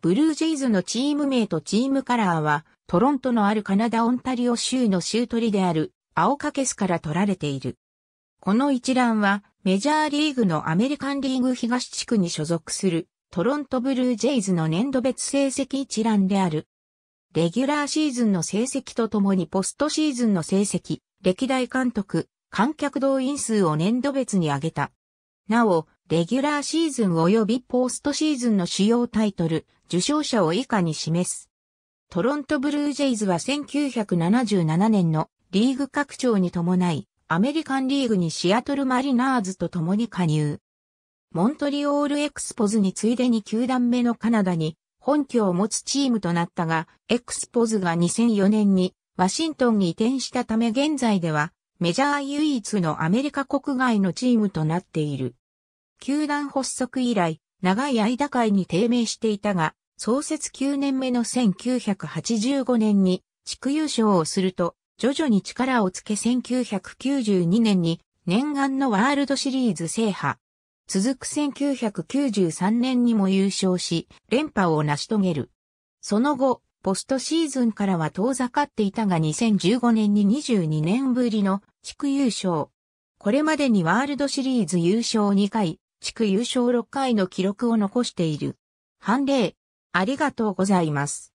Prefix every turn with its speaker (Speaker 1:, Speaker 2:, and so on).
Speaker 1: ブルージェイズのチーム名とチームカラーは、トロントのあるカナダ・オンタリオ州の州都りである、青かけすから取られている。この一覧は、メジャーリーグのアメリカンリーグ東地区に所属する、トロントブルージェイズの年度別成績一覧である。レギュラーシーズンの成績とともにポストシーズンの成績、歴代監督、観客動員数を年度別に上げた。なお、レギュラーシーズン及びポストシーズンの主要タイトル、受賞者を以下に示す。トロントブルージェイズは1977年のリーグ拡張に伴い、アメリカンリーグにシアトルマリナーズと共に加入。モントリオールエクスポズに次いでに球団目のカナダに本拠を持つチームとなったが、エクスポズが2004年にワシントンに移転したため現在ではメジャー唯一のアメリカ国外のチームとなっている。球団発足以来、長い間会に低迷していたが、創設9年目の1985年に地区優勝をすると、徐々に力をつけ1992年に念願のワールドシリーズ制覇。続く1993年にも優勝し、連覇を成し遂げる。その後、ポストシーズンからは遠ざかっていたが2015年に22年ぶりの地区優勝。これまでにワールドシリーズ優勝2回、地区優勝6回の記録を残している。判例、ありがとうございます。